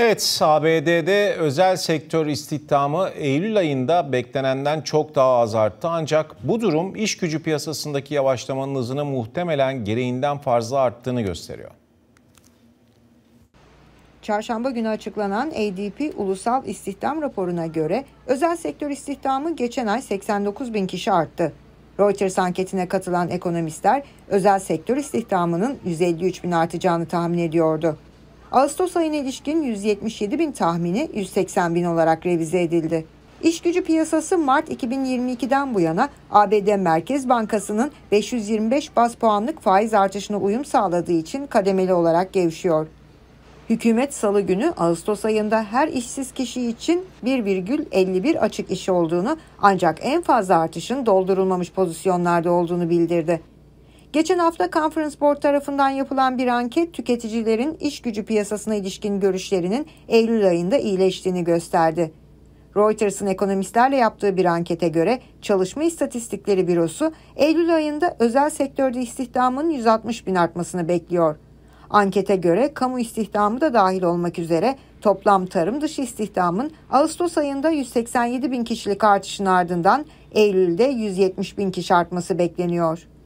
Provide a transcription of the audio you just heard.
Evet, ABD'de özel sektör istihdamı Eylül ayında beklenenden çok daha az arttı. Ancak bu durum iş gücü piyasasındaki yavaşlamanın hızını muhtemelen gereğinden fazla arttığını gösteriyor. Çarşamba günü açıklanan ADP Ulusal İstihdam Raporu'na göre özel sektör istihdamı geçen ay 89 bin kişi arttı. Reuters anketine katılan ekonomistler özel sektör istihdamının 153 bin artacağını tahmin ediyordu. Ağustos ayına ilişkin 177 bin tahmini 180 bin olarak revize edildi. İş gücü piyasası Mart 2022'den bu yana ABD Merkez Bankası'nın 525 bas puanlık faiz artışına uyum sağladığı için kademeli olarak gevşiyor. Hükümet salı günü Ağustos ayında her işsiz kişi için 1,51 açık iş olduğunu ancak en fazla artışın doldurulmamış pozisyonlarda olduğunu bildirdi. Geçen hafta Conference Board tarafından yapılan bir anket tüketicilerin iş gücü piyasasına ilişkin görüşlerinin Eylül ayında iyileştiğini gösterdi. Reuters'ın ekonomistlerle yaptığı bir ankete göre Çalışma İstatistikleri Bürosu Eylül ayında özel sektörde istihdamın 160 bin artmasını bekliyor. Ankete göre kamu istihdamı da dahil olmak üzere toplam tarım dışı istihdamın Ağustos ayında 187 bin kişilik artışın ardından Eylül'de 170 bin kişi artması bekleniyor.